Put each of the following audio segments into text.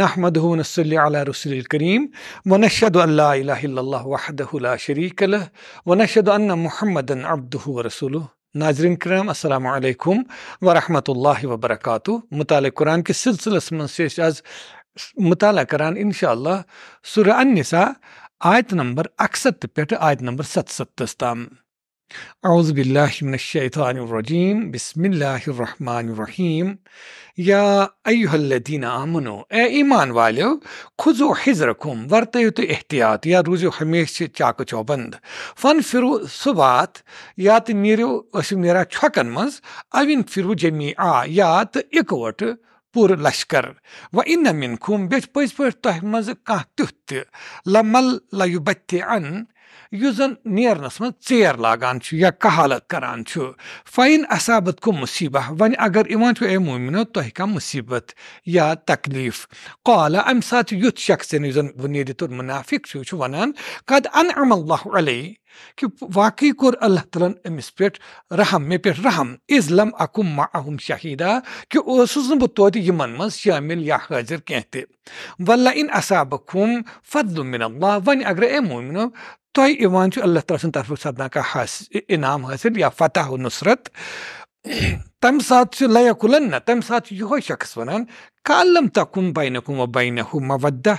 نحمدُن صلی اللہ علیہ رسول الکریم ونش اللہ شریک الحمد الن عبد ناظرین کرام السلام علیکم ورحمۃ اللہ وبرکاتہ مطالعہ قرآن کے سلسلس من سے آز مطالعہ کران انشاءاللہ سورہ النساء آیت نمبر پہ آیت نمبر ستستس تام أعوذ بالله من الشيطان الرجيم بسم الله الرحمن الرحيم يا أيها الذين آمنوا أي إيمان والو خذوا حذركم ورتیو تو احتياط يا روزو ہمیشہ چاک چوبند فن فرو صبات یا تو نیرو اسو نیرا چھکن مز اوين فرو جميعا يا تو پوٗرٕ لشکر و اِنہ مِنکُم بیٚیہِ پٔزۍ پٲٹھۍ تۄہہِ منٛزٕ کانٛہہ تیُتھ لمل لَیُبتہِ اَن یُس نیرنس ژیر لاگان چھُ یا کہالت کران فائن اصابت کو مُصیٖبہ وۄنۍ اگر یِوان چھُ اے مومِنو تۄہہِ کانٛہہ مُصیٖبت یا تکلیٖف ساتہٕ چھُ یُتھ یُس مُنافِق تکلیف قالا ام سات یھ شخصین اللہ علیہ کہِ واقعی کوٚر اللہ تعالیٰ ہن أمِس پٮ۪ٹھ رحم مےٚ پٮ۪ٹھ رحم اکُم شہیٖدا کہِ اوسُس نہٕ بہٕ توتہِ یِمن منٛز شٲمِل یا حٲضِر کینٛہہ تہِ حاضر کی وصابقم فتل من اللہ وۄنۍ ون اے مومِنو تۄہہِ یِوان چھُ اللہ تعالیٰ سٕنٛدِ طرفہٕ سَپدان کانٛہہ حٲصِل انعام حٲصِل یا فتح و نُصرت تَمہِ ساتہٕ چھُ کُلن نہ تَمہِ ساتہٕ چھُ یِہوے شخص وَنان کالم تَکُن بینکُم و بینہُ مودہ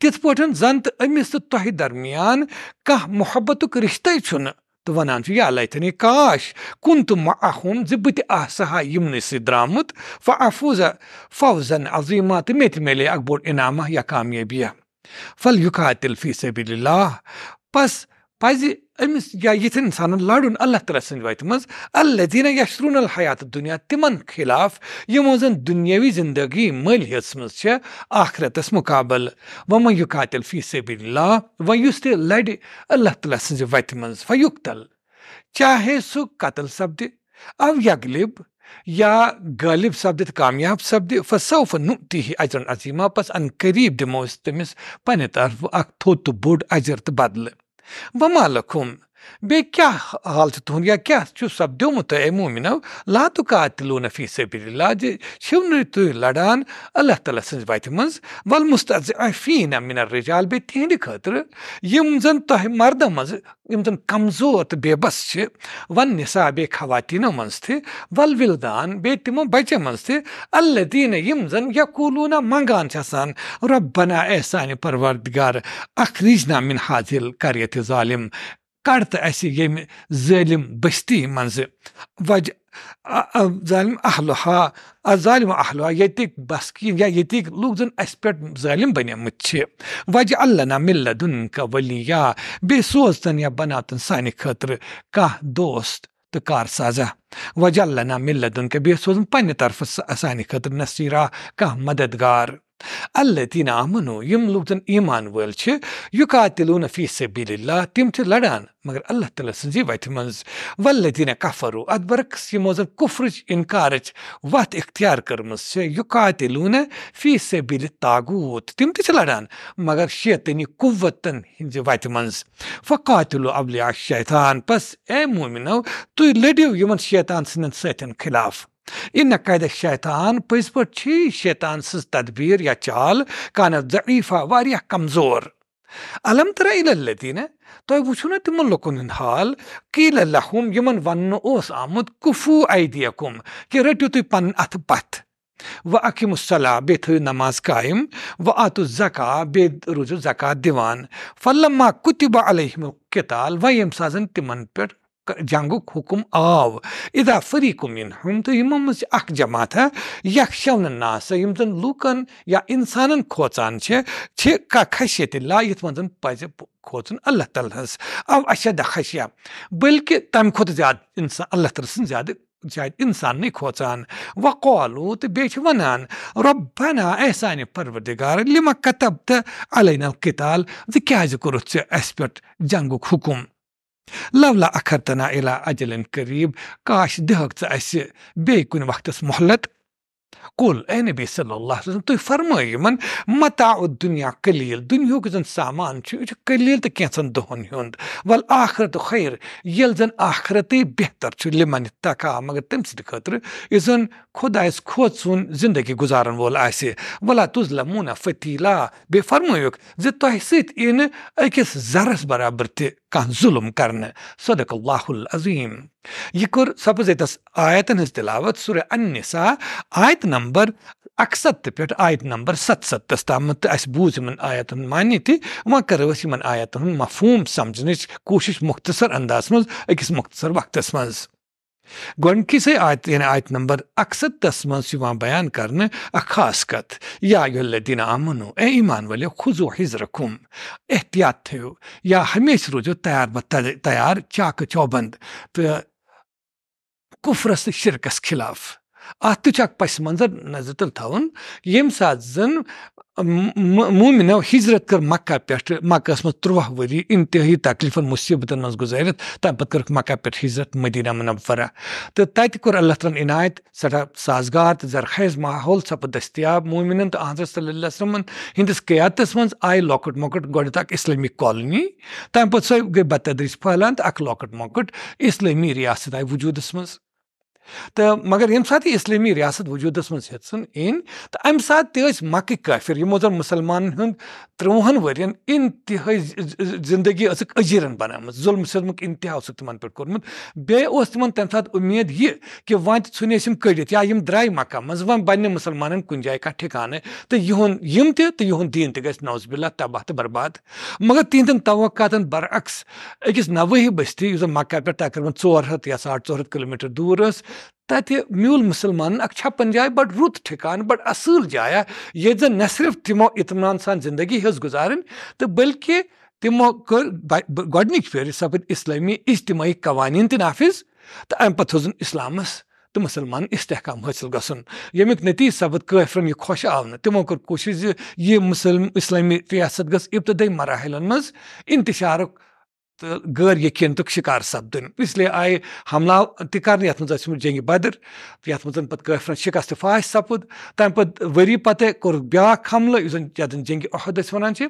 تِتھ پٲٹھۍ زَن تہٕ أمِس تہٕ تۄہہِ درمیان کانٛہہ محبتُک رِشتے چھُنہٕ تہٕ وَنان چھُ یہِ اللہ یہِ کاش کُن تہٕ مَہُم زِ بہٕ تہِ آسہٕ ہا یِمنٕے سۭتۍ درٛامُت فا افوٗزا فوزَن عظیٖما تہٕ مےٚ تہِ میلے اَکھ بوٚڑ انعامہ یا کامیٲبیا فل یُکاتِل فی سبیٖل اللہ پس پزِ امس یا یھن انسان لڑن اللہ تعالیٰ سن وت مز الدینہ یاشرون الحیات دنیا تمن خلاف ہموں زن دنیوی زندگی مل ہز آخرت مقابل و موقل فیصب اللہ و سی لہٰ تعیٰ سن وت مکتل چاہے سہ قتل سپدی او یاغلب یا غالب سپد کامیاب سپد فصوف نی اچن اظیمہ پس انقریب دموس تمس پنہ طرف اخ تھو بوڑ اجر تو بدل وما لكم بیٚیہِ کیٛاہ حال چھُ تُہُنٛد یا کیٛاہ چھُ سَپدیومُت تۄہہِ اَمہِ موٗمِنو لا تہٕ کا تِلو نفی صٲبِر اللہ زِ چھِو نہٕ تُہۍ لَڑان اللہ تعالیٰ سٕنٛز وَتہِ منٛز وَل مُستہ عفیٖن امِن رِجال بیٚیہِ تِہِنٛدِ خٲطرٕ یِم زَن تۄہہِ مردٕ منٛز یِم زَن کمزور تہٕ بے بس چھِ وَن نِسا بیٚیہِ خواتیٖنو منٛز تہِ وَل وِلدان بیٚیہِ تِمو بَچو منٛز تہِ اللہ دیٖنہٕ یِم زَن یا کولوٗنا منٛگان چھِ آسان رۄب بنا سانہِ پَروردِگار اَکھ رِجنا مِن حاضِل کَر ییٚتہِ ظالِم کڑ تو اس یمہ ظالم بستی مز وجہ ظالم اہلہا ظالم اہلہا یتک بسکین یا یتک لوگ زن اس پہ ظالم بنیمت چھ وجہ اللہ نہ نا ملدن کا یا بے سوزتن یا بناتن سانہ خاطر کانٛہہ دوست تو کار سازا وجہ اللہ نہ نا ملدن کا بیٚیہِ سوزن پننہِ طرفہٕ سانہِ خٲطرٕ نصیٖرا کانٛہہ مددگار الذين آمنوا امن و ایمان ول یقاتلون فی سبیل اللہ تم چھ لڑان مگر اللہ تعالی سنزی وتھ مز والذین کفروا الطینہ كفر و ادبر عقس انکار وت اختیار کرمس چھ یقاتلون فی سبیل تاغوت تم تہ چھ لڑان مگر شیطانی قوتن ہنز وتھ مز فقاتلوا اولیاء الشیطان پس اے مومنو تھی یمن شیطان سندین ستین خلاف اِن قید شیطان پز پی شیطان سز تدبیر یا چال قانت ذکیفہ واریاہ کمزور علم ری الدینہ تۄہہِ وٕچھو ن تِمن لُکن ہُنٛد حال قیل یِمن وننہٕ اوس آمُت اید ایدیکُم کہِ رٔٹِو تُہۍ ات اتھٕ پتھ اکھم و صلاح بیٚیہِ تھٲیِو نماز قایِم و آتُو زکا بیٚیہِ روٗزِو زکات دِوان فلما کُتِبہ كتبہ کِتال وۄنۍ ییٚمہِ ساتہٕ زن تمہ پ جنگُک حُکُم آو اِدا فریٖقُم یِن ہُم تہٕ یِمو منٛز چھِ اَکھ جماعتہ یکشل نہٕ ناسہٕ یِم زَن لوٗکَن یا اِنسانَن کھوژان چھِ چھِ کانٛہہ خشیت لا یِتھ منٛز پَزِ کھوژُن اللہ تعالیٰ ہَس او اَشد خشیا بٔلکہِ تَمہِ کھۄتہٕ زیادٕ اِنسان اللہ تعالیٰ سٕنٛز زیادٕ شاید اِنساننٕے کھوژان وقالوٗ تہٕ بیٚیہِ چھِ وَنان رۄبنا احسانہِ پَروَردِگار لِما کَتب تہٕ علینل کِتال زِ کیٛازِ کوٚرُتھ ژےٚ اَسہِ پٮ۪ٹھ جنٛگُک حُکُم لولہ اخر تنہا الا عجل قریب کاش دکہ بیس محلت کل اینبی صلی اللہ ترم متاؤ دنیا قلیل دنہ زن سامان یہ قلیل تو کی دن ول آخرت و خیر یل زن آخرت بہتر لمن تقاح مگر تم سن خد خوت سند زندگی گزارن وول ولا تذلہ مونہ فطیلہ بے فرمک ستس زرس برابر ت ظلم کر سکو اللّہ العظیم یہ كور سپزیتس آیتن ذی تلت سنسا آیت نمبر اکستہ پہ آیت نمبر ستستس تام تو اہس بوجھ ہم آیتن مانی تہ وسن آیتن ہند مفہوم سمجن کوششش مختصر انداز مزھ اکس مختصر وقت مز گۄڈنکی سٕے آیت یعنی آیت نمبر اکسَتَس منٛز چھُ یِوان بیان کرنہٕ اکھ خاص کتھ یا یُلدیٖن آمنو اے ایمان ؤلِو حِز حِضرَکُم احتیاط تھٲیِو یا ہمیشہٕ روٗزِو تیار تیار چاکہٕ چوبنٛد تہٕ کُفرَس تہٕ شِرکَس خِلاف ات تک پس منظر نظر تل تھوی سات زن مومنو ہجرت کر مکہ مکہ مز تر وری انتہائی تکلیفن مصیبت من گز تم پہ مکہ حضرت مدینہ منورہ تو اللہ تعالیٰ عنایت سٹھا سازگار زرخیز ماحول سا پستیاب وسلمَن تو حضرت منٛز وسلم ہندس قیاتس گۄڈنٮ۪تھ اَکھ اِسلٲمی کالنی تَمہِ پَتہٕ کالونی تمہ گئی بتری پھہلان تو لۄکٕٹ لٹ اِسلٲمی رِیاست ریاست وجوٗدَس منٛز تو مگر یم سات اسلمی ریاست وجودس من ام سات تیس مکہ کافر یمو زن مسلمان ہند تروہن ورین انتہائی زندگی اجیرن بنام ظلم مک انتہا اس تمن پہ سات امید یہ کہ ون یا یم درائ مکہ مز وان و مسلمان کن جائے کا ٹھکانہ تو یہن تو تہ دین گس نوز بلا تباہ تے برباد مگر توقعاتن برعکس اکس نوہی بستی اس مکہ پر تقریبا 400 یا 800 کلومیٹر دور اس تتہ میول مسلمان اچھا چھپن جائے بڑ رت ٹھکان بڑ اصل جایا یہ نہ صرف تمو سان زندگی ہز گزارن تو بلکہ تمو گو پھی سپد اسلامی اجتماعی قوانین تن نافذ تو امن اسلام تو مسلمان اشتحکام حاصل گی نتیجہ سبد قفرم یہ خوش یہ مسلم اسلامی ریاست گس ابتدائی مراحل انتشارک تہٕ غٲر یقیٖن شِکار سَپدُن اِسلیے آیہِ حملہٕ تہِ کَرنہٕ یَتھ منٛز ٲسمٕژ جنٛگہِ بدٕر یَتھ منٛز پَتہٕ کٲفرَن شِکست فاش سَپُد تَمہِ پَتہٕ ؤری پَتَے کوٚرُکھ بیٛاکھ حملہٕ یُس زَن یَتھ زَن جنٛگہِ عہد أسۍ وَنان چھِ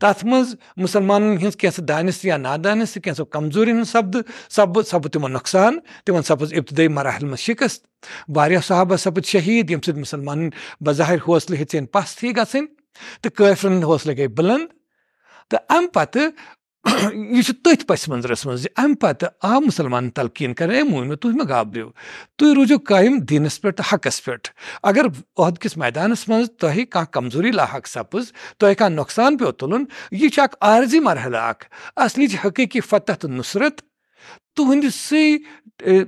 تَتھ منٛز مُسلمانَن ہِنٛز کینٛژھٕ دانِس یا نادانِس تہٕ کینٛژھو کَمزوٗری ہُنٛد سَپدٕ سَپُد سَپُد تِمَن نۄقصان تِمَن سَپٕز اِبتِدٲیی مَرحلہٕ منٛز شِکست واریاہ صحابہ سَپٕد شہیٖد ییٚمہِ سۭتۍ مُسلمانَن بظاہِر حوصلہٕ ہیٚژٕنۍ پَس تھی گژھٕنۍ تہٕ کٲفرَن ہُنٛد حوصلہٕ گٔے بُلنٛد تہٕ اَمہِ پَتہٕ یہ تھی پس منظرس ام پتہ آ مسلمان تلقین تھی مہ گابرو تھی روزو قائم دینس پہ حقس پہ اگر عہد کس میدانس مز تہ کمزوری لاحق سپز تہ کھان نقصان پیو تلن یہ عارضی مرحلہ اخ اصلی حقیقی فتح تو نصرت تہندس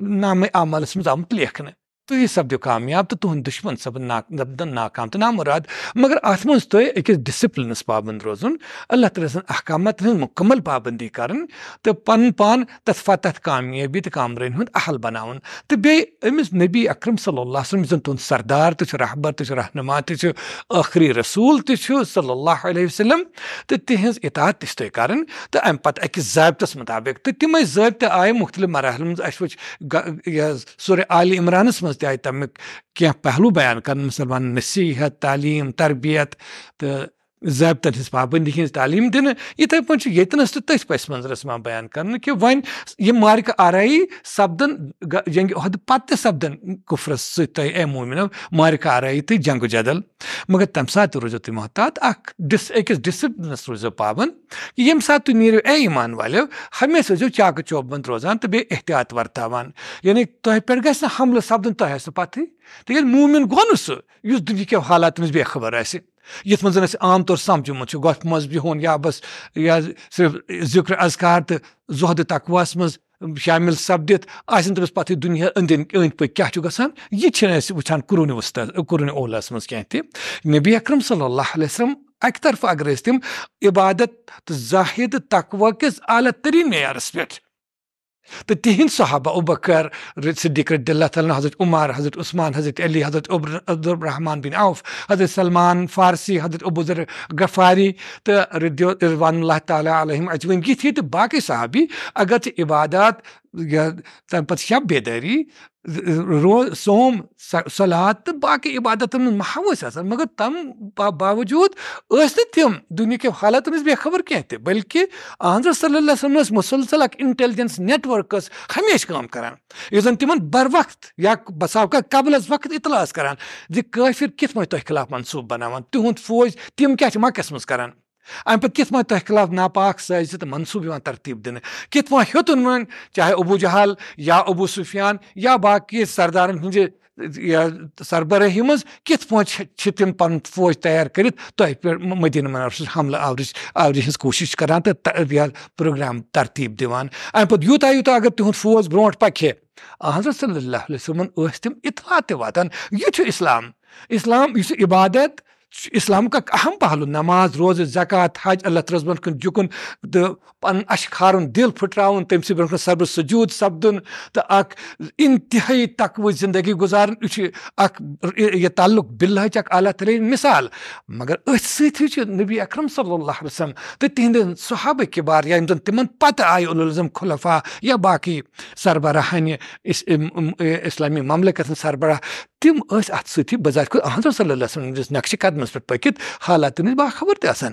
نام عملس مز آمت لیکھنے تپد کامیاب تو تند دشمن سپدن ناکام تو نا مراد مگر ات مجھ تہ اکس ڈسپلنس پابند روزن اللہ تعالیٰ سن احکامات ہز مکمل پابندی کریں تو پن پان تفحت کامیبی تو کامرن عہل بناؤن تو أمِس نبی اکرم صلی اللہ علیہ وسلم یُس عل سردار تہِ تہِ چھُ چھُ رہنما تحبر تہنما تخری رسول چھُ صلی اللہ علیہ وسلم تہٕ تِہِنٛز تہِ چھِ تو تہذ اطاع تر ام پتہ اکسطہ مطابق تو تم ضابطہ آئے مختلف مراحل مس و یہ سورہ عالی عمرانس منٛز کوردایتە کینگ پەهلو بەیان کە مسلمان نسی هە تالیم تربیت ضابطن پابندی ہز تعلیم دن اتھے پتنس پس منظرس بیان کرہ یعنی و مارکہ آرائ سپدان جنگہ حد پتہ سپدن قفرس اے مومین مارک آرائی تو جنگ جدل مگر تمہ سات روزو تھی محتاط اخس اکس ڈسپلنس روز پابندہ یم سات تھی نیرو اے ایمان والو ہمیشہ ثیز چاکہٕ چوب بند روزان تو بیٚیہِ احتیاط ورتوان یعنی تہ پَتھٕے تِکیٛازِ سپدن تہ پتہ سُہ یُس گو نو سنک حالات خبر آئے یس منس عام طور سمجھمت سمجھی مز بہن یا بس یا صرف ذکر اذکار تو زہد تقواس مز شامل سپدت آن تمس پتہ دنیا اند ان پک کہ گا یہ وان قرون قرون اولوس مس نبی اکرم صلی اللہ علیہ وسلم اکہ طرف اگر تم عبادت زاہد تقوا کس اعلیٰ ترین معیار پہ تتهين صحابة أبو بكر صديق رضي الله تعالى حضرت عمر حضرت عثمان حضرت علي حضرت عبد الرحمن بن عوف حضرت سلمان فارسي حضرت أبو ذر غفاري رضي الله تعالى عليهم أجمعين یہ تھے باقی صحابی اگرچہ عبادات تمہ شب بیداری رو سوم صلات تو باقی عبادت من محوس آ مگر تم باوجود اس تم دنیا کے حالات میں بے خبر کی تھی بلکہ آنظر صلی اللہ علیہ وسلم مسلسل اک انٹیلیجنس نیٹ ورکس ہمیشہ کام کران یہ زن تم بر وقت یا بساو کا قبل وقت اطلاع کران کہ کافر کت پہ تہ خلاف منصوبہ بنانا تہد فوج تم کیا مکس مز کر کِتھ پٲٹھۍ تۄہہِ خلاف ناپاک سائزی تو ترتیٖب ترتیب دن کت پہ وۄنۍ چاہے ابو جہل یا ابو سفیان یا باقی سردارن پٲٹھۍ سربراہی تِم پن فوج تیار کر مدینہ منور حملہ آور پروگرام ترتیٖب دِوان ترتیب پَتہٕ یوٗتاہ یوٗتاہ اگر تِہُنٛد فوج برو پک حضرت صلی اللہ علیہ چھُ تم اِسلام یہِ یہ عبادت اسلامک اک اہم پہلو نماز روز زکات حج اللہ تعالیٰ بروکن پن اشکھار دل پھٹرا تم سر سر سجو سپدن تو انتہائی تقوی زندگی گزارن یہ تعلق اک اللہ تعلیم مثال مگر ات سیش نبی اکرم صلی اللہ علیہ وسلم تو تہند صحابکہ بار یا تم پتہ آئی العظم خلفا یا باقی سربراہانہ اسلامی مملکت سربراہ تِم ٲسۍ اَتھ تم ثت خود احمد صلی اللہ علیہ وسلم نقشہِ قدمَس پٮ۪ٹھ پٔکِتھ حالات ہٕنٛز باخبر تہِ آسان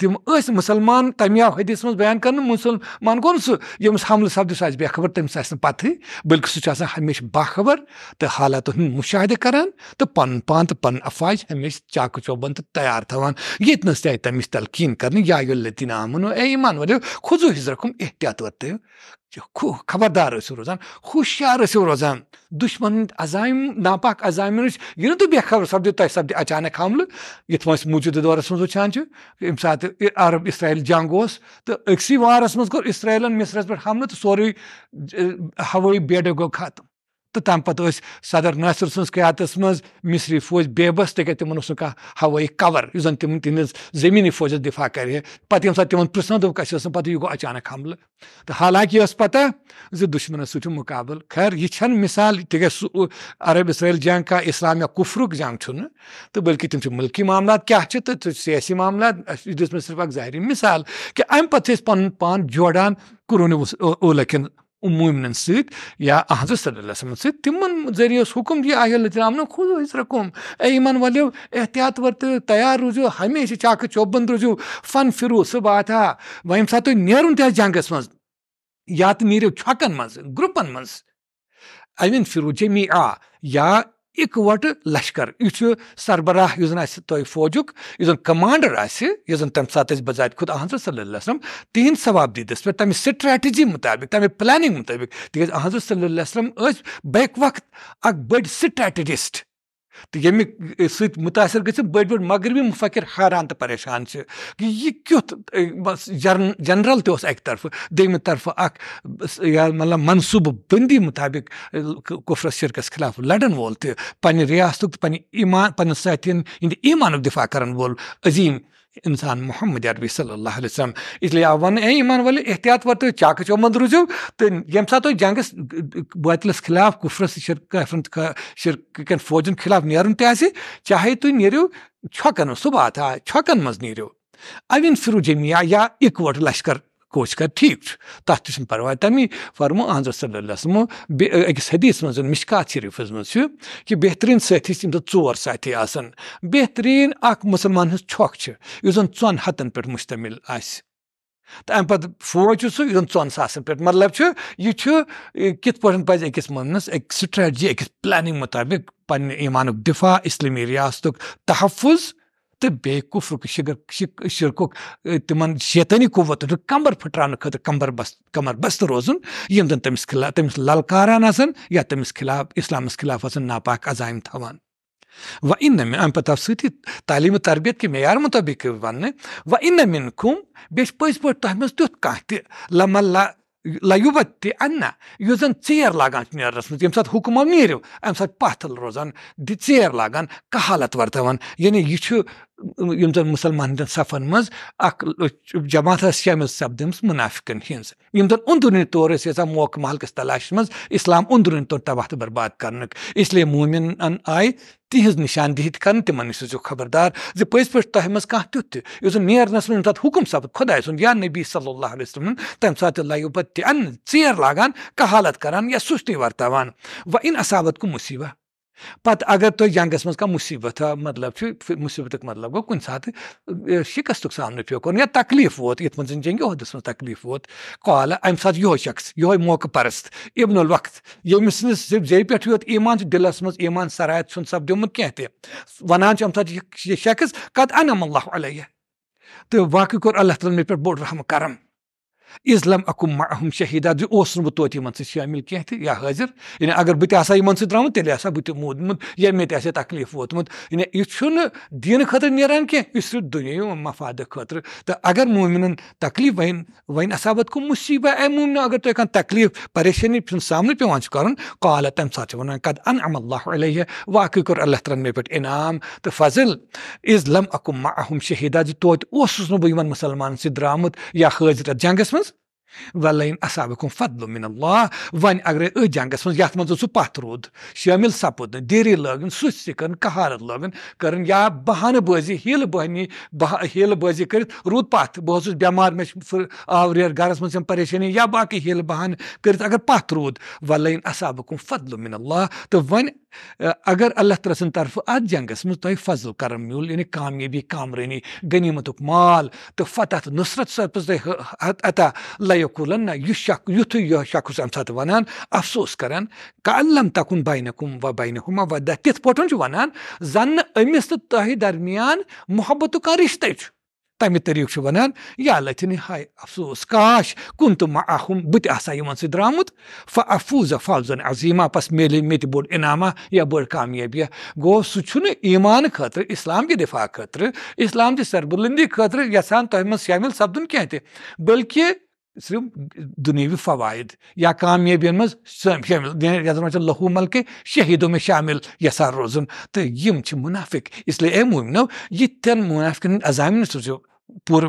تِم ٲسۍ مُسلمان تَمہِ آو حدیٖثَس منٛز بیان کرنہٕ مُسلمان گوٚو نہٕ سُہ ییٚمِس حملہٕ سَپدِس آسہِ بےخبر تٔمِس آسہِ نہٕ پَتہٕے بٔلکہِ سُہ چھُ آسان ہمیشہِ باخبر تہٕ حالاتن ہُنٛد مُشاہدٕ کران تہٕ پَنُن پان تہٕ پَنُن افواج ہمیشہِ چاکہٕ چوبن تہٕ تیار تھاوان ییٚتنَس تہِ آیہِ تَمِچ تلقیٖن کرنہٕ یا یہِ لٔتیٖن آمُن اے ایمان وٲلِو کھُزو حِضرکُم احتیاط ورتٲیِو خبردار ٲسِو روزان ہوشیار ٲسِو روزان دُشمَن ہٕنٛدۍ عزایم ناپاک عزامہِ نِش یہِ نہٕ تُہۍ بےخبر سَپدِو تۄہہِ سَپدِ اچانک حملہٕ یِتھ پٲٹھۍ أسۍ موٗجوٗدٕ دورَس منٛز وٕچھان چھِ ییٚمہِ ساتہٕ عرب اسرائیل جنگ اس تو اکسی وارس مز کور من مصرس پہ حملہ تو سوری سورے ہوی گو ختم تو تمہ صدر سٕنٛز قیادتَس منٛز مصری فوج بے بےبس تک تمہیں کھانا ہوائیں کورس زن تم تہذیس زمینی فوجی دفاع کر پتہ یہ گو اچانک حملہ تو حالانکہ دُشمَنَس پتہ چھُ مُقابلہٕ خیر یہ مثال سُہ عرب اِسلام جنگ کا اسلامیہ کفرک جنگ تو بلکہ تم ملکی معاملات کیا سیاسی معاملات مےٚ صرف اَمہِ مثال کہ أسۍ پن پان جوڑان قرون اولہ کن یا سیاض صلی اللہ علیہ وسلم سمن ذریعہ اس حکم جیت الرحمن خود رقم اے ہم ولیو احتیاط ورت تیار روزیو ہمیشہ چاک چوبند رسو فن فرو صباتہ وم سات تھی نیرن تیس جنگس مجھ یا تو نیرو چھکن مز گروپن مز امین فروج جمی آ یا اکوٹ لشکر یہ سربراہ فوجک کمانڈر تَمہِ ساتہٕ اہم بَزاتہِ خوب احمر صلی اللہ وسلم تہ ثواب دیٖدَس پہ تَمہِ سٹریٹجی مطابق تمہ پلاننگ مطابق وسلم ٲسۍ بیک وقت اک بڑ سٹریٹجسٹ تو یمہ سۭتۍ متاثر گٔژھِتھ بٔڑۍ بٔڑۍ مغربی مفکر حیران تو پریشان سے کہ یہ کی جن جنرل تک طرف دم طرف مطلب منصوبہ بندی مطابق کفرت شرقس خلاف لڑن وول تنہ ر ریاست پنان پن سات ایمانک دفاع کرن عظیم انسان محمد عربی صلی اللہ علیہ وسلم لیے آو ون اے ایمان والے احتیاط ور تھی چاک چو مند روزو تو یم سات تھی جنگس باطلس خلاف فوجن خلاف نیرن تازہ چاہے تھی نیرو چھکن صبح چھکن مز نیرو اوین سرو جمیا اکوٹ لشکر کوشش کر ٹھیک تک تم پروائے تمہی فرمو اہم صلی اللہ علیہ اکس حدیث من مشقات شریفس مجھے بہترین ساتھی ٹور ساتھی بہترین اخ مسلمان ہزن پہ مشتمل آم پہ فوج سہ ثن ساسن پ مطلب یہ کت پا پہ اکس منس سٹریٹجی اکس پلاننگ مطابق پنہ ایمانک دفاع اسلمی ریاست تحفظ تہٕ بیٚیہِ تو بی قف شگ شک شرک تم شیطنی خٲطرٕ قمبر پھٹران خاطر بستہٕ روزُن یِم روزن تٔمِس خلاف تٔمِس للکاران یا تمس خلاف اسلامس خلاف آاپاک اذائم تھان و مم آو سۭتی تعلیمی تربیت کہِ کعار مطابق ون و من تیُتھ کانٛہہ تہِ پہ تہ تہِ اَننا یُس تنہا ژیر لاگان چھُ منٛز ییٚمہِ ساتہٕ حُکمو نیٖرِو ام ساتہٕ پاتل روزان ژیر لاگان کہالت وتان یعنی یہِ چھُ مسلمان صفن مزھ جماعت شمس سپدم منافقن ذھن اندرونی طوری یسان موقع محلکس تلاش اِسلام اندرونی طور تباہ برباد کر اس لیے مومین نِشاندِہی تہذ نشاندہی تر نِش سو خبردار زیادہ تر مجھ کتن نیرنس مجھے تب حکم سپد سُنٛد یا نبی صلی اللہ علیہ تمہ سات ژیر لاگان کہالت حالت یا سُستی وَرتاوان و اِن اصابت کو مصیبہ پتہٕ اگر تۄہہِ جنٛگس منٛز کانٛہہ مُصیٖبت مطلب چھُ مُصیٖبتُک مطلب گوٚو کُنہِ ساتہٕ شِکستُک سامنہٕ پیٚو کَرُن یا تکلیٖف ووت یِتھ منٛز زَن جنٛگہِ عہدَس منٛز تکلیٖف ووت کالہٕ اَمہِ ساتہٕ یِہوے شخص یِہوے موقعہٕ پرست اِبن الوقت ییٚمِس نہٕ صرف زیٚیہِ پٮ۪ٹھ یوت ایٖمان چھُ دِلس منٛز ایٖمان سرایت چھُنہٕ سپدیومُت کینٛہہ تہِ وَنان چھُ اَمہِ ساتہٕ یہِ شخص کَتہٕ اَنم اللہ علیہ تہٕ واقعہٕ کوٚر اللہ تعالیٰ مےٚ پٮ۪ٹھ بوٚڑ رحم کَرم ازل اکو مہم شہیدا توتہِ یِمن سۭتۍ شٲمِل سی تہِ یا حٲضِر یعنی اگر بتا سی درامت تیل ہا تکلیٖف ووتمُت یعنی موت مت ما تکلیف ووتم یہ دین خطر نیو مفاد خطر تو اگر مومن تکلیف وسا پہ کو مصیبہ امین اگر چھُ تکلیف کالہٕ سامنے ساتہٕ چھِ وَنان قد ان ام اللہ علیہ کوٚر اللہ تعالیٰ مےٚ پٮ۪ٹھ انعام تہٕ فضل ازل اکو مہم شہیدا بہٕ یِمن مُسلمانن سۭتۍ درٛامُت یا حٲضِر ات جنگس منٛز ولینکم ف فت لو منہ ووہ اگر ات جنگس مات من سو پود شامل سپد دیری لوگ سکن قہارت لوگ کر بزی ہل بہنی بہل بزی کرت رود پہ بیمار میں آوری گھرس مریشانی یا باقی ہل بہان کرد و عصابقم فتل من اللہ تو وو اگر اللہ تعالیٰ تعالی سرفہ ات جنگس مجھ تھی فضل کرم میول یعنی کامرنی غنیمت مال تو فتح نصرت صاف عطا لہ یہ شخ یت یہ شخص افسوس کران کرنا تکن بینکم و بینہ تنان زمس تو تہ درمیان محبت کشت تمہر یا لطن ہائے افسوس کاش کم تو ماہ سۭتۍ سرامت ففوظہ فوضاً عظیما پس میلے مےٚ تہِ بوٚڑ انعامہ یا بٔڑ گوٚو سُہ چھُنہٕ ایٖمان خٲطرٕ اِسلام کہِ دِفاع خٲطرٕ اِسلام چہِ خاطر خٲطرٕ سربلندی تۄہہِ منٛز شٲمِل مش کینٛہہ تہِ بٔلکہِ صرف دُنیوی فوائد یا منٛز شٲمِل یَتھ کامی من شامل یا لہو ملکہ شہیدوں میں شامل یھا روزن تو منافق اس لیے یِتھٮ۪ن یہ منافق اذام سوٗزِو پور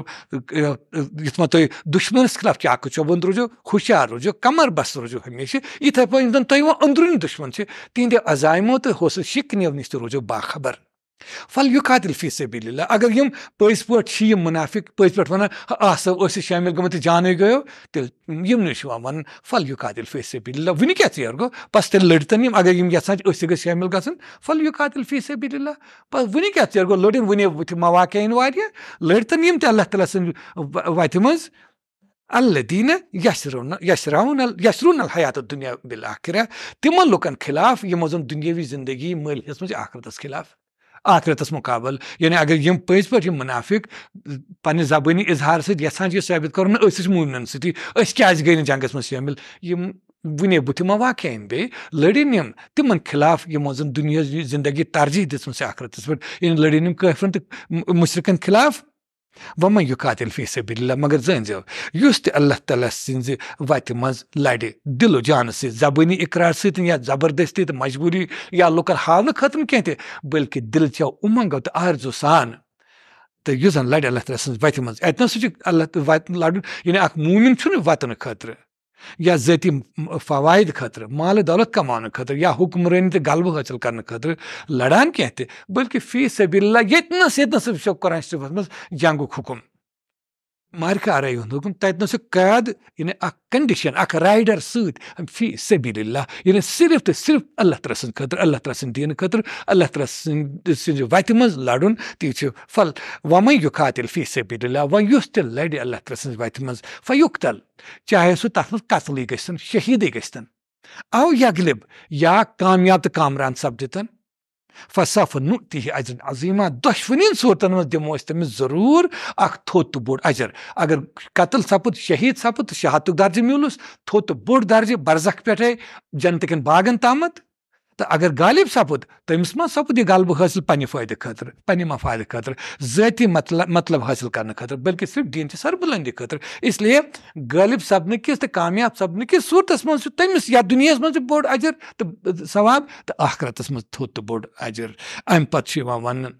یہ من تھی دشمن خلاف چاک چوبند رسو ہوشیار رسو قمر بس روزو ہمیشہ اتھے پی ادرون دشمن سے تہندی ازائموں تو حوصل شکنیوں نش باخبر فل فی الفی اللہ اگر ہم پز پا منافق پز پا و آس اس شامل گمت جانے گیو تیل یمن نش ون فلوقات اللہ ون کیا یر گو بس تیل لڑتن اگر اس گی شامل گھن فلوقات الفی صبی بس ونک گو لینے وواقع انہیہ لڑتن اللہ تعالیٰ ست مز اللہ دینہ یس روس راؤن یا رون حیاتت دنیا بہا کر تم لکن خلاف ہم دنیاوی زندگی مل ہخرتس خلاف آخرتس مقابل یعنی اگر یم پٔزۍ پٲٹھۍ یم منافق پننہِ زبٲنی اظہار سۭتۍ یژھان چھِ یہِ ثٲبت کرُن أسۍ ٲسۍ مومنن سۭتی أسۍ کیازِ گٔے نہٕ جنگس منٛز شٲمِل یِم وٕنے بُتھِ ما واقع یِن بیٚیہِ لٔڑِنۍ یِم تِمن خِلاف یِمو زن دُنیا زندگی ترجیح دِژمٕژ آخرتس پٮ۪ٹھ یعنی لٔڑِنۍ یِم کٲفرن تہٕ مُشرِقن خلاف و مقاتی صبہ مگر زنزوس اللہ تعالیٰ س سن وت مر دل و جان سبانی اقرار ستین یا زبردستی تو مجبوری یا لکن ہاؤن خطرم کی بلکہ دلچو امنگو تو آرزو سان تو زن لرے اللہ تعالیٰ تعالی ست مز اتنا اللہ وت لڑ یعنی اخ موم وتہ خطرہ یا ذٲتی فوائد خٲطرٕ مال دولت کماونہٕ خٲطرٕ یا حُکمرٲنی تہٕ غلبہٕ حٲصِل کرنہٕ خٲطرٕ لڑان کینٛہہ تہِ بٔلکہِ فی سبیٖلہ ییٚتہِ نَس ییٚتہِ نَس قۄرانہِ شریٖفَس منٛز جنٛگُک حُکُم مارکارے تَتہِ نَس قید یعنی اَکھ اَکھ کَنڈِشَن رایڈَر سۭتۍ فی سبیٖل اللہ یعنی صرف تہٕ صرف اللہ تعالیٰ سٕنٛدِ خٲطرٕ اللہ تعالیٰ سٕنٛدِ دیٖنہٕ خٲطرٕ اللہ تعالیٰ سٕنٛدِ سٕنٛزِ وَتہِ منٛز لَڑُن تہِ چھُ تو وَمَے وم یوخاتی فی سبیٖل اللہ وۄنۍ یُس تہِ لَڑِ اللہ تعالیٰ سٕنٛزِ وَتہِ منٛز فیُک تَل چاہے سُہ تَتھ منٛز قتلٕے قتل شہیٖدٕے شہید آو آغلب یا کامیاب تہٕ کامران سَپدِتَن فساف نی صوٗرتَن منٛز دِمو أسۍ تٔمِس ضروٗر اکھ تھوٚد تہٕ بوٚڑ اجر اگر قتل سپد شہید شہادتُک درجہٕ میوٗلُس تھوٚد تہٕ بوٚڑ درجہٕ برزخ پٮ۪ٹھَے جنتہٕ کٮ۪ن باغن تامَتھ تو اگر غالب سپود تمس ما غلبہٕ حاصل پنہ فائدہ خٲطرٕ پنٛنہِ مفاد خاطر ذاتی مطلب مطلب حاصل کرنے خاطر بلکہ صرف دیٖن سربلندی خطر اس اِسلیے غالب سپن کس تو کامیاب سپن کس صورتس یَتھ دُنیاہَس دنیا تہِ بوڑ اجر تو ثواب تو اَجر اَمہِ تو بوڑ اجر وَننہٕ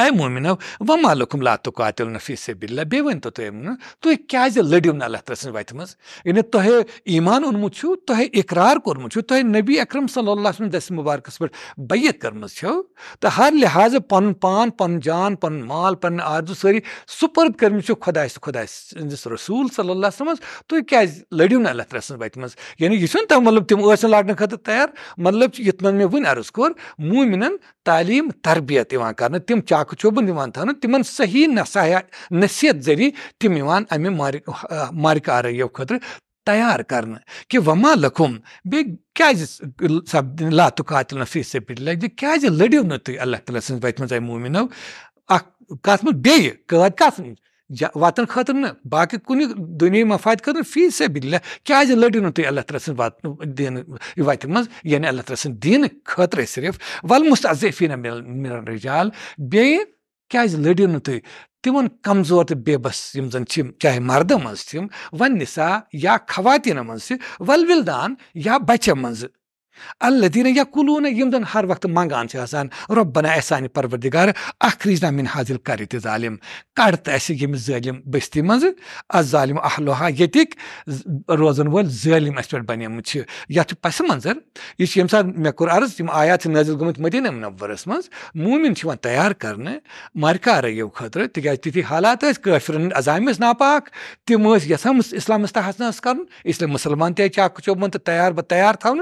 اے مومنو وما مالکم لاتو قاتل نفی سے بلہ بے وین تو تیم تو ایک کیا جے لڑیو نا اللہ ترسن بائیت مز انہیں تو ہے ایمان ان مجھو تو اقرار کر مجھو تو نبی اکرم صلی اللہ علیہ وسلم دیس مبارکس پر بیعت کر چھو تو ہر لحاظ پن پان پن جان پن مال پن آرزو سوری سپرد کر چھو خدا اس خدا اس رسول صلی اللہ علیہ وسلم تو ایک کیا جے لڑیو نا اللہ ترسن بائیت مز یعنی یہ سن تا ملب تیم اوہسن لاتن خد تیار مطلب چی اتمن میں وین عرض کر مومنن تعلیم تربیت ایوان کرنے تیم چاک ہیٚکو چھُ بہٕ نِوان تھاونہٕ تِمن صحیح نسا نصیحت ذٔریعہٕ تِم یِوان اَمہِ مارِ مارِ کارٲیو خٲطرٕ تیار کرنہٕ کہِ وما لکھُم بیٚیہِ کیازِ سپدِ لاتہٕ قاتِل نفی سے پٮ۪ٹھ لگہِ کیازِ لٔڑِو نہٕ تُہۍ اللہ تعالیٰ سٕنٛز وَتہِ منٛز آیہِ موٗمِنو اکھ کَتھ منٛز بیٚیہِ قٲد کَتھ منٛز واتن خاطر نہ باقی کن دنیا مفاد خاطر فی سے سبیل کیاز جی لڑو نہ تھی اللہ تعالیٰ سن وات دین وتہ مز یعنی اللہ تعالیٰ سن دین خاطر صرف ول مستعفینہ ملن رجال بیٚیہِ کیازِ جی لڑو نہٕ تُہۍ تِمن کمزور تہٕ بے بس یِم زن چھِ چاہے مردن منٛز تِم وۄنۍ نِسا یا خواتیٖنن منٛز تہِ ولوِلدان یا بچن منٛز اللہدینہ قلونہ یم زن ہر وقت منگانے روب بنائے سان پروردگار اخرج من حاضر کر ظالم کڑ تسہ یم ظالم بستی ظالم اللہ یتک روزن ول ظالم اس بنی مجھے یت پس منظر یہ یم مے کور عرض ہم آیات نازل گمت مدینہ مومن من موم تیار کر مرکاروں خطر تک تھی حالات اس عزامس ناپاک تم یس اسلام حسنس کر اس لیے مسلمان تیش چوتار تیار تاؤن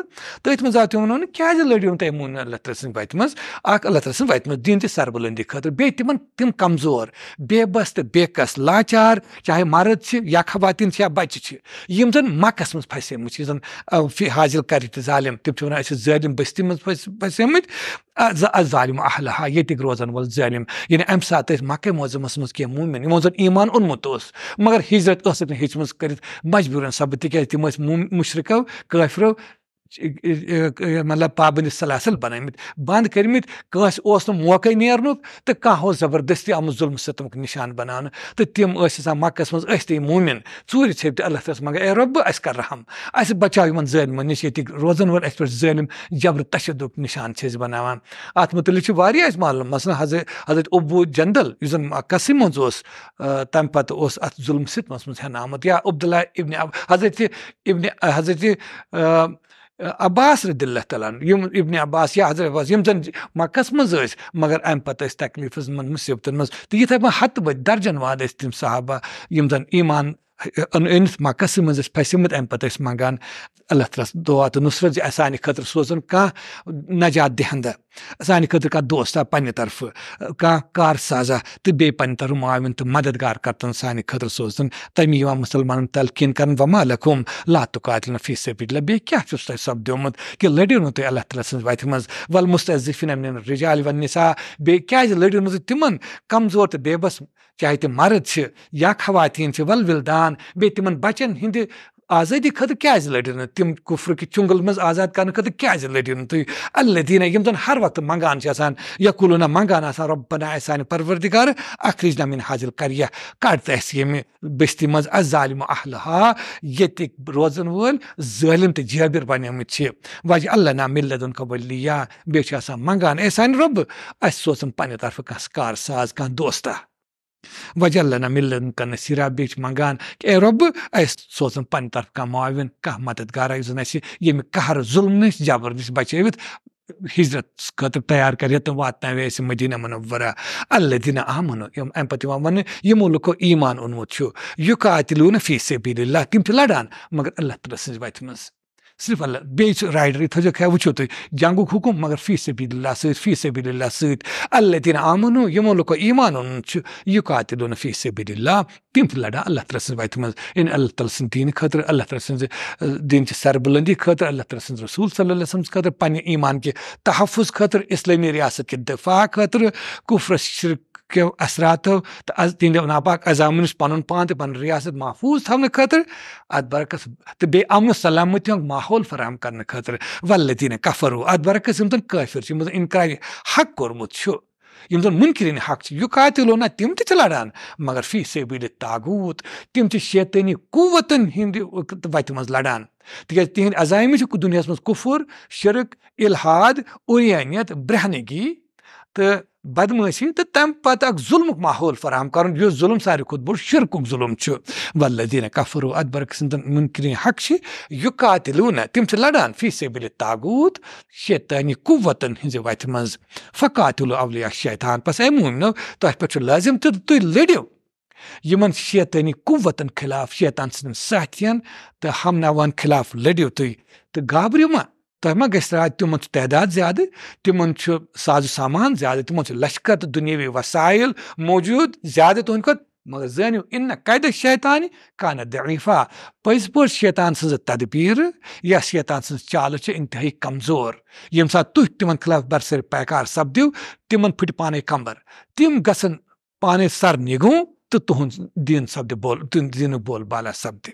منٛز آو تِمن وَنُن کیازِ لٔڑِو تۄہہِ مون اللہ تعالیٰ سٕنٛدِ وَتہِ منٛز اکھ اللہ تعالیٰ سٕنٛز وَتہِ منٛز دِنۍ تہِ سربُلندی خٲطرٕ بیٚیہِ تِمن تِم کَمزور بے بَس تہٕ بے کَس لاچار چاہے مَرٕد چھِ یا خواتیٖن چھِ یا بَچہِ چھِ یِم زَن مَکَس منٛز پھسیمٕتۍ یُس زَن حاضِل کَرِ تہِ ظالِم تِم چھِ وَنان أسۍ چھِ ظٲلِم بٔستی منٛز پھسیمٕتۍ ظالِم اَہلہ ییٚتِکۍ روزَن وول ظٲلِم یعنی اَمہِ ساتہٕ ٲسۍ مَکے موزمَس منٛز کینٛہہ موٗمِن یِمو زَن ایٖمان اوٚنمُت اوس مگر ہِجرت ٲسٕکھ نہٕ ہیٚچمٕژ کٔرِتھ مجبوٗرَن سَبہٕ تِکیازِ تِم ٲسۍ مُشرِقو کٲفرو مطلب پابند صلاحصل بن بند کر مت موقع نیرنک تو کھاندستی آم ظلم ستم نشان بنانا تو تم مکس مست مومن ٹور اللہ تعالیٰ مگر اے رب اس کرم اہس بچا ظلم روزن ظلم زبردشد نشان بنانا اتعلق معلوم مثلاً حضرت حضرت جندل عبو جنل قصب منظم ستمس ہین آمت یا عبد اللہ حضرت حضرت عباس رضی اللہ تعالیٰ یم ابن عباس یا حضرت عباس یم زن مکس مزے مگر ام پتہ تکلیفس من مصیبت مزے پہ ہتھ درجن واد صحابہ یم زن ایمان مقس اَمہِ پَتہٕ ٲسۍ منٛگان اللہ تعالیٰ دعا تو نصرت جی سانہِ خٲطرٕ سوزن کانٛہہ نجات دہندہ دوستا خوستہ طرفہٕ طرف کار سازا تو طرفہٕ معاون تہٕ مددگار کرتا سان خوش سوزن تمہیں مسلمان تلقین کر فی اللہ بیٚیہِ کیاہ چھُس تۄہہِ سپدیومُت کہِ لٔڑِو نہٕ تُہۍ اللہ تعالیٰ سن وت مل مستفی امر رجا نسا كیا لڑوں کمزور کمزور بے بس چاہے تم مرد یا خواتین ولول دان بیمن بچن ہند آزادی خطر کڑھیں تم کفرکہ چنگل منزاد کرنے کی لڑوں تھی اللہ دینہ یو زن ہر وقت منگانے یا قلونہ منگانے سانہ پروردار اخرج نمین حاضر کری کڑ تو اس بستی مزالم اہل ہا یق روزن وول ظالم تابر بنی مت وجہ اللہ نا ملقبلی آسان منگان اے سان رب اسن پنہ طرف کہ کار ساز کہ دوستہ وج الہ مل کر نصیرہ منگانہ اے رب اہس سوزان پنف کعون کددگارہ اسر ظلم جبردستی بچا حجرت خطر تیار کرات مدینہ منورہ اللہ دینہ احمن امت ہموں لوکو ایمان اونمت یقا ت فی صحبی تمہ لگ ویس صرف اللہ بیچ رائڈر تھو جو کہ وچھو تو جنگو حکم مگر فی سے اللہ سیت فی سے اللہ سیت اللہ تین آمنو یمو لکو ایمان ان چھو یو کاتی دون فی سے اللہ تیم تو لڑا اللہ ترسن بایت مز ان اللہ ترسن دین خطر اللہ ترسن دین چھ سر بلندی اللہ اللہ ترسن رسول صلی اللہ علیہ وسلم خطر پانی ایمان کے تحفظ خطر اسلامی ریاست کے دفاع خطر کفر شرک کیو اثرات تو تہدیوں ناپا ناپاک نش پن پان تن ریاست محفوظ تھونے خاطر ات برعکس تو و سلامتی ہند ماحول فراہم کرنے خاطر ولدینہ كفرو ات برعكس یم كاشر ان حق زن منکرین حق یہ تہ تم لڑان مگر فی سب تاغوت تم شیطانی قوتن ہند وتہ مز لڑان تاز تہد عزائم دنیا مز کفر شرک الحاد اوریانیت برہنگی تو بدمس تو تمہ ظلم ماحول فراہم کر ظلم ساروی بوڑ شرک ظلم و ولدینہ کفرو ادبرک سنکری حقشہ یقاتہ تم لڑان فیصہ بل تاغوت شیطینی قوتن ہتھ مز فقات اولیا شیطہ پہ مو نو تہ پازم تو تی لڑو ہم شیطینی قوتن خلاف شیطان سند صاحی تو ہم نوان خلاف لڑو تی گابری ماں ما تا تِمن چھُ تعداد زیادہ چھُ سازو سامان زیادہ چھُ لشکر دنیوی وسائل موجود زیادہ تہدر زنیو ان قد شیطانہ کان پٔزۍ پز شیطان سن تدبیر یا شیطان سن چھِ انتہائی کمزور یم سات تھی تِمن خلاف برسر پیکار سپدو تم پھٹ پانے تِم تم پانے سر نگو تو تہذی دیٖن دین بول بالا سپد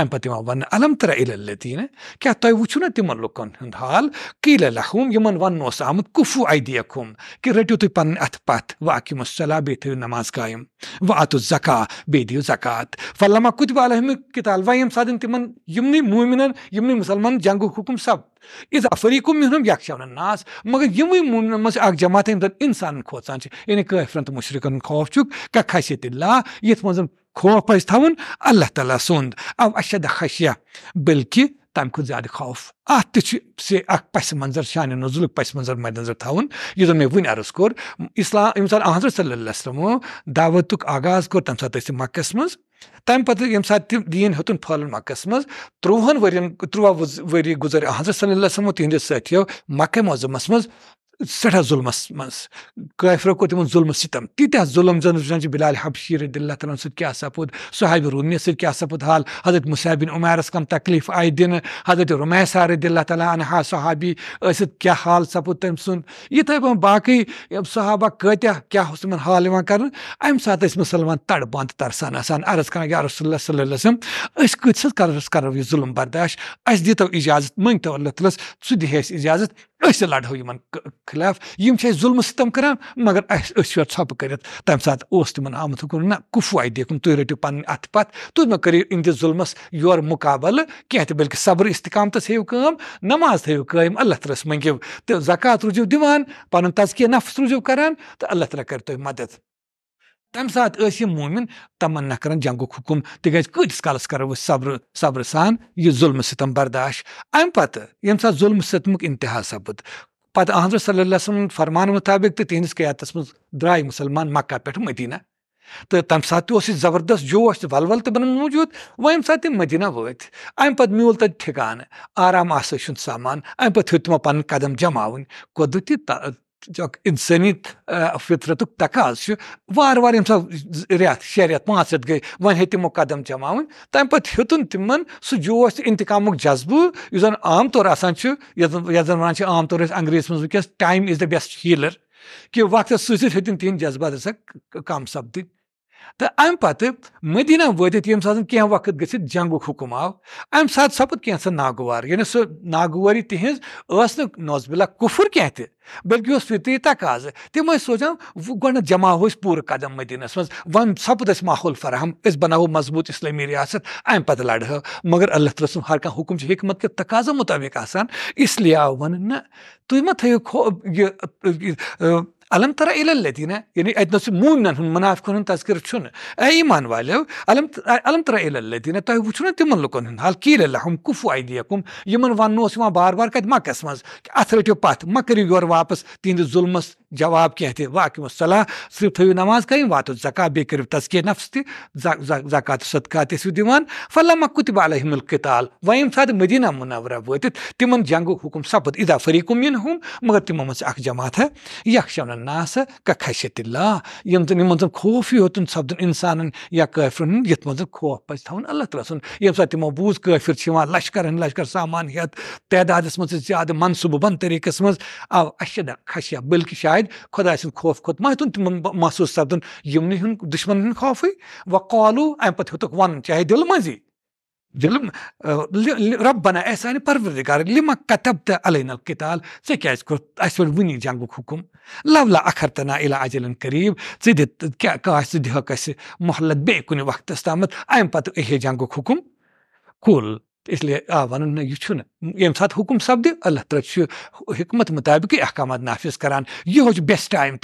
امہ ون المتر اللہ کیا تیارہ تمہ لکن حال قی الحم یون ون سمت قفو ادیوم کہ رٹو تن پت و اکیوم نماز قائم و اتو زکات بیو زکات ف المہ کُتب الحمد کتال ویم سمن مومن مسلمان جنگ و حکم سب اظہ منهم یکشمان ناس مگر موم جماعت اِنسان کھوسان مشرقن خوف چکے خوف پس تھن اللہ تعالیٰ سند او اشا دکشیہ بلکہ کھت زیادہ خوف ات تھی اخ پس منظر شان نزلک پسمنظر منظر تا من عرض کور اسلام یم کسل حضرت وسلم دعوت آغاز کور تم سات مکس مز تمہ پتہ یم سات تم دین ہتن پھلن مکس مز تروہن ورین تروہ وری گزر حضرت صلی اللہ علیہ وسلم تہندس تس مکہ معظمس مز سٮ۪ٹھاہ ظُلمَس منٛز کٲفرو کوٚر سٹہ ظلمس مزرو کم ظلم ستم چھِ بِلال بلال حبشیر اللہ تعالیٰ سۭتۍ سہ صحابہِ روٗمی سۭتۍ سہ سپت حال حضرت مصابن عمارس کم تکلیٖف آیہِ دِنہٕ حضرت رُمیسا رد اللہ تعالیٰ انہیں صحابی ٲسِتھ کیا حال تٔمۍ سپود تم ست باقی صحابہ اوس تِمن حال یِوان کرنہٕ کتیا ساتہٕ ٲسۍ مُسلمان تڑٕ بنٛد ترسان آسان عرض کران یا رسول اللہ اللہ صلی وسلم أسۍ کۭتِس کرسمس کرو یہِ ظُلم برداش برداشت دِتو اِجازت اجازت تو اللہ تعالیٰ سہ دے اِس اِجازت أسۍ لڑہو یِمن خلاف یِم چھِ اَسہِ ظُلمہٕ سِتم کران مگر اَسہِ أسۍ چھِ ژھۄپہٕ کٔرِتھ تَمہِ ساتہٕ اوس تِمن آمُت ہُکُن نہ کُفواے دِکھُن تُہۍ رٔٹِو پَنٕنۍ اَتھٕ پَتھ تُہۍ مہ کٔرِو یِہنٛدِس ظُلمَس یورٕ مُقابلہٕ کیٚنٛہہ تہِ بٔلکہِ صبر اِستِقامتَس ہیٚیِو کٲم نماز تھٲیِو قٲیِم اللہ تعالیٰ مٔنٛگِو تہٕ زکات روٗزِو دِوان پَنُن تَزکیہ نفس روٗزِو کران تہٕ اللہ تعالیٰ کَرِ تۄہہِ مدد تمہ سات موم تم نفرن جنگک حکم تک کتس کالس کرو صبر صبر یہِ ظلم ستم برداش اَمہِ پتہ یم سات ظلم سۭتۍ اِنتِہا سَپُد پَتہٕ احمد صلی اللہ سُنٛد فرمان مطابق تو تہس قیادتس من دہ مسلمان مکہ پہ مدینہ تو تمہ سات زَبردست جوش تو ساتہٕ تِم تن موجود اَمہِ مدینہ میوٗل تَتہِ ٹھکانہ آرام ہُنٛد سامان ہیوٚت تِمو پن قدم جماعت قدرتی چوک اِنسٲنی فطرتُک تقاض چھُ وارٕ وارٕ ییٚمہِ ساتہٕ رٮ۪تھ شےٚ رٮ۪تھ پانٛژھ رٮ۪تھ گٔے وۄنۍ ہیٚتہِ تِمو قدم جماوٕنۍ تَمہِ پَتہٕ ہیوٚتُن تِمن سُہ جوش تہٕ اِنتِقامُک جذبہٕ یُس زَن عام طور آسان چھُ یَتھ زَن یَتھ زَن وَنان چھِ عام طور أسۍ انٛگریٖزِ منٛز وٕنکیٚس time is the best healer کہِ وقتَس سۭتۍ سۭتۍ ہیٚتِن تِہِنٛدۍ جذبات ہَسا کَم سَپدٕنۍ تو ام پتہ مدینہ وتت یم سات کی وقت گھت جنگ حکم آو ام سات سپد کی ناگوار یعنی سو ناگواری تہذ اس نوزبلا کفر کی تہ بلکہ اس فطری تقاض تم سوچان گۄڈٕ جمع اس پور قدم مدینس مز ون سپد اس ماحول فراہم اس بناو مضبوط اسلامی ریاست ام پتہ لڑہ مگر اللہ تعالیٰ سن ہر کان حکم چھ حکمت کے تقاضا مطابق آسان اس لیے آو ون نہ تُہۍ ما تھٲیِو یہ الم تر عل اللہ لطینہ یعنی اِنس موومن منافقن تذکر اے ایمان والو الم الم تر عل الدینہ تم لکن حل قیل الحم کفو علیم ونس بار بار مکس منہ اتھ رٹو پت مہیو یور واپس تہندس ظلمس جواب کاک صلاح صرف تھٲیِو نماز کریں واتو کٔرِو بیوک نفس تہِ زکات صدقات یسو دہ قتبہ الحم الکطال ویم سات مدینہ منورہ واطت تمہ جنگ و حکم سپد ادا ہُم مگر تمو منچ اخ جماعہ یکشم الناسا کہ اللہ تاہم زن خوف ہی ہوتن سپدن انسان یا قفرن منٛز من خوف پہ تھاوُن اللہ تعالیٰ سن یم سات تمو چھِ یِوان لشکر لشکر سامان ہیت تعداد منصوٗبہٕ بنٛد بند منٛز مز اشد خشیا بلکہ شاید قائد خۄدا سُنٛد خوف کھوٚت ما ہیٚتُن تِمن محسوٗس سپدُن یِمنٕے ہُنٛد دُشمنن ہُنٛد خوفٕے وۄنۍ کالوٗ اَمہِ پَتہٕ ہیوٚتُکھ وَنُن چاہے دِلہٕ مٔنٛزی رۄب بَنا اَسہِ سانہِ پَرورِ لِما کَتب تہٕ علین القتال ژےٚ کیازِ کوٚر اَسہِ پٮ۪ٹھ وٕنی جنٛگُک حُکُم لولا اخر تنا الا اجلن قریٖب ژٕ دِ کیاہ کاش ژٕ دِہَکھ اَسہِ محلت بیٚیہِ کُنہِ وقتَس تامَتھ اَمہِ پَتہٕ اہے جنٛگُک حُکُم کُل اس لیے آ یہ یم سات حکم سپد اللہ تعالی حکمت مطابق احکامات نافذ کران یہ بیسٹ ٹائم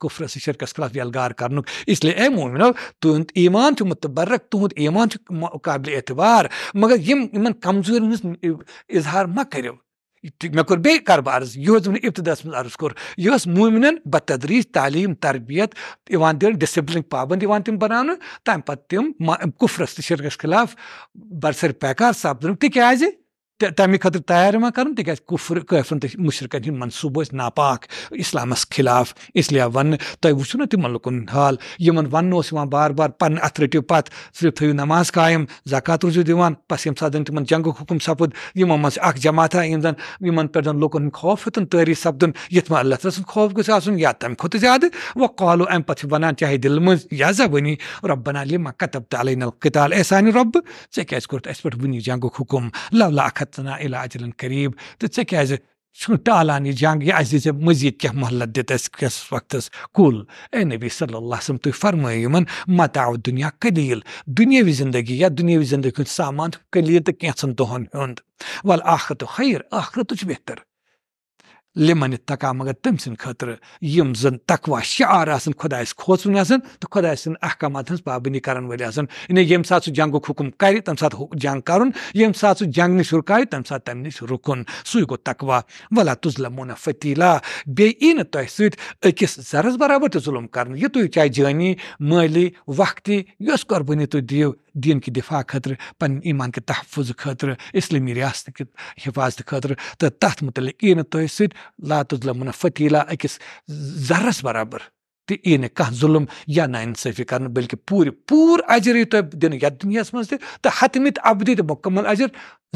کفرس شرکس خلاف یلگار کرنک اس لیے اے تہد ایمان متبرک تہد قابل اعتبار مگر اظہار مہ کرو مےٚ کوٚر ميے كو بیس یہ اِبتِداہَس منٛز عرض کوٚر یہِ ٲس موٗمِنَن تعلیٖم تربیت یِوان دِنہٕ تربيت پابنٛد یِوان تِم بَناونہٕ تَمہِ پَتہٕ تِم کُفرَس تہٕ شِرکَس خِلاف برسر پیکار سپدن تِکیٛازِ تمہ خاطر تیار کرفر قفرن مشرقن منصوبہ ثاپا اسلامس خلاف تۄہہِ ون نہ تِمَن لُکَن لکن حال اوس ون بار بار پن ات صرف نماز قائم زکات روزیو دِن بس یم سات زن تم جنگ زَن یِمَن پٮ۪ٹھ جماعتہ لُکَن ہُنٛد خوف تعالیٰ تعریف سپدن یت آسُن یا تَمہِ کھۄتہٕ زیادٕ زیادہ و اَمہِ ام پتہ وَنان چاہے دل مز یا زبانی رب عمب ط عین احسان رب پٮ۪ٹھ وٕنی جنٛگُک حُکُم حكم اَکھ ع عل قریب تو ثقا جنگ یا مزید کہ محلت دت اقتصل اے نبی صلی اللہ علیہ علم ترم مت آؤ دنیا کلیل دنوی زندگی یا دنیوی زندگی سامان قلع تو کن ول آخر تو ہائر آخرت بہتر لمن تکا مگر خٲطرٕ یِم زن تقوا شعار آدائس کھوچو خدا سحکامات ہابنی کرانے یمہ سات سہ جنگ و حکم کرم سات جنگ کر جنگ نش رکائے تمہ تمہ نش رکن سوئی گو تقوا ولا تذلہ مونہ یی نہٕ تۄہہِ سۭتۍ أکِس زَرَس برابر تہ ظلم کَرنہٕ یہ تُہۍ چاہے جانی مٲلی وقتی اس قربانی تیو دینکہ دفاع خطر پن ایمان کہ تحفظ خاطر رِیاستہٕ ریاست حِفاظتہٕ خاطر تو تت متعلق یی نہٕ تۄہہِ سۭتۍ لا تظلمون فتیلا اکس زرس برابر تی نم یا نا انصافی کرنے بلکہ پورے پور اجرو دن یت دنیا می حتم ابدی تو مکمل اجر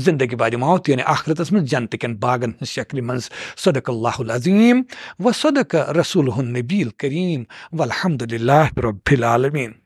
زندگی بادم آوت یعنی آخرتس من جنت باغن ھن شکل من صدق اللہ العظیم و سدقہ رسول ہن نبیل کریم و الحمد للہ رب المین